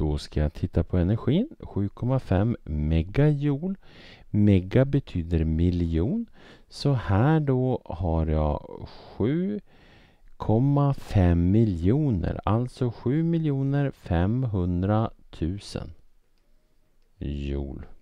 Då ska jag titta på energin. 7,5 megajoule. Mega betyder miljon. Så här då har jag 7,5 miljoner. Alltså 7 miljoner 500 000 joule.